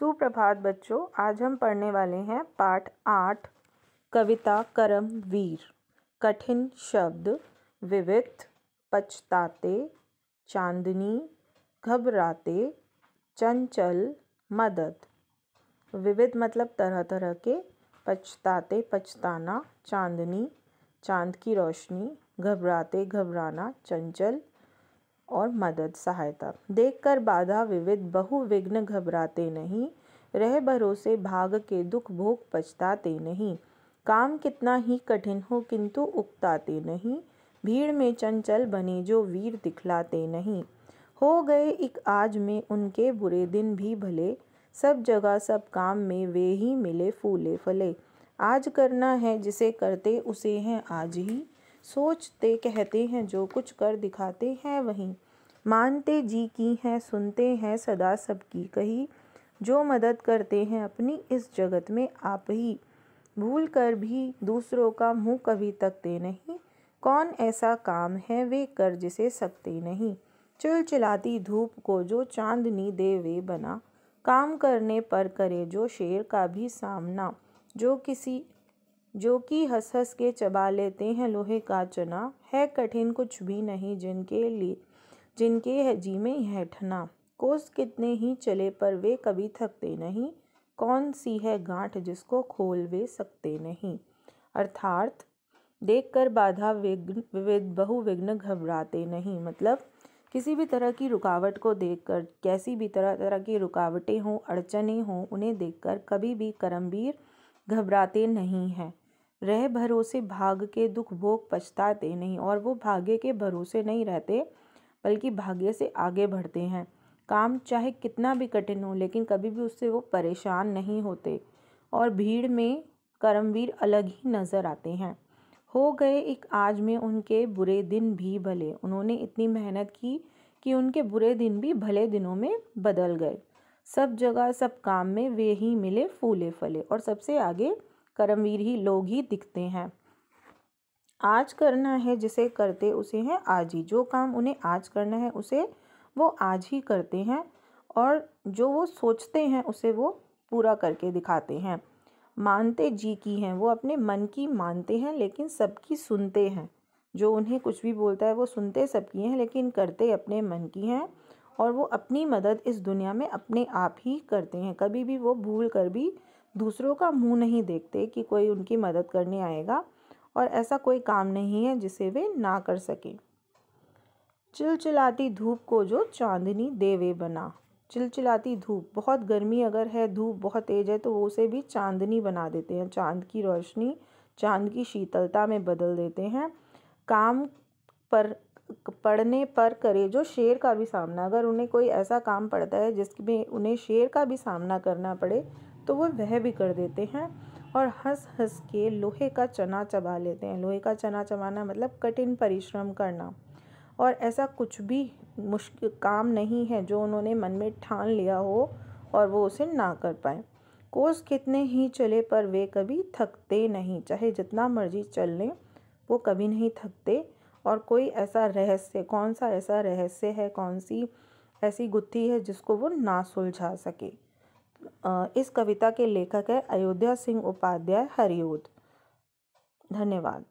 सुप्रभात बच्चों आज हम पढ़ने वाले हैं पाठ आठ कविता करम वीर कठिन शब्द विविध पछताते चांदनी घबराते चंचल मदद विविध मतलब तरह तरह के पछताते पछताना चांदनी चांद की रोशनी घबराते घबराना चंचल और मदद सहायता देखकर बाधा विविध बहु विघ्न घबराते नहीं रह भरोसे भाग के दुख भोग पछताते नहीं काम कितना ही कठिन हो किंतु उकताते नहीं भीड़ में चंचल बने जो वीर दिखलाते नहीं हो गए एक आज में उनके बुरे दिन भी भले सब जगह सब काम में वे ही मिले फूले फले आज करना है जिसे करते उसे हैं आज ही सोचते कहते हैं जो कुछ कर दिखाते हैं वहीं मानते जी की हैं सुनते हैं सदा सबकी कही जो मदद करते हैं अपनी इस जगत में आप ही भूल कर भी दूसरों का मुंह कभी तकते नहीं कौन ऐसा काम है वे कर जिसे सकते नहीं चिलचिलाती धूप को जो चांदनी दे वे बना काम करने पर करे जो शेर का भी सामना जो किसी जो कि हंस हंस के चबा लेते हैं लोहे का चना है कठिन कुछ भी नहीं जिनके लिए जिनके है जी में यह ठना कोस कितने ही चले पर वे कभी थकते नहीं कौन सी है गांठ जिसको खोल वे सकते नहीं अर्थार्थ देख कर बाधा विघ्न बहुविघ्न घबराते नहीं मतलब किसी भी तरह की रुकावट को देखकर कैसी भी तरह तरह की रुकावटें हों अड़चने हों उन्हें देखकर कभी भी करमवीर घबराते नहीं हैं रह भरोसे भाग के दुख भोग पछताते नहीं और वो भाग्य के भरोसे नहीं रहते बल्कि भाग्य से आगे बढ़ते हैं काम चाहे कितना भी कठिन हो लेकिन कभी भी उससे वो परेशान नहीं होते और भीड़ में कर्मवीर अलग ही नज़र आते हैं हो गए एक आज में उनके बुरे दिन भी भले उन्होंने इतनी मेहनत की कि उनके बुरे दिन भी भले दिनों में बदल गए सब जगह सब काम में वे ही मिले फूले फले और सबसे आगे कर्मवीर ही लोग ही दिखते हैं आज करना है जिसे करते उसे हैं आज ही जो काम उन्हें आज करना है उसे वो आज ही करते हैं और जो वो सोचते हैं उसे वो पूरा करके दिखाते हैं मानते जी की हैं वो अपने मन की मानते हैं लेकिन सबकी सुनते हैं जो उन्हें कुछ भी बोलता है वो सुनते सबकी हैं लेकिन करते अपने मन की हैं और वो अपनी मदद इस दुनिया में अपने आप ही करते हैं कभी भी वो भूल कर भी दूसरों का मुंह नहीं देखते कि कोई उनकी मदद करने आएगा और ऐसा कोई काम नहीं है जिसे वे ना कर सकें चिलचिलाती धूप को जो चांदनी देवे बना चिलचिलाती धूप बहुत गर्मी अगर है धूप बहुत तेज है तो वो उसे भी चांदनी बना देते हैं चांद की रोशनी चांद की शीतलता में बदल देते हैं काम पर पढ़ने पर करे जो शेर का भी सामना अगर उन्हें कोई ऐसा काम पड़ता है जिसमें उन्हें शेर का भी सामना करना पड़े तो वो वह भी कर देते हैं और हंस हंस के लोहे का चना चबा लेते हैं लोहे का चना चबाना मतलब कठिन परिश्रम करना और ऐसा कुछ भी मुश्किल काम नहीं है जो उन्होंने मन में ठान लिया हो और वो उसे ना कर पाए कोस कितने ही चले पर वे कभी थकते नहीं चाहे जितना मर्जी चल लें वो कभी नहीं थकते और कोई ऐसा रहस्य कौन सा ऐसा रहस्य है कौन सी ऐसी गुत्थी है जिसको वो ना सुलझा सके इस कविता के लेखक है अयोध्या सिंह उपाध्याय हरिओद धन्यवाद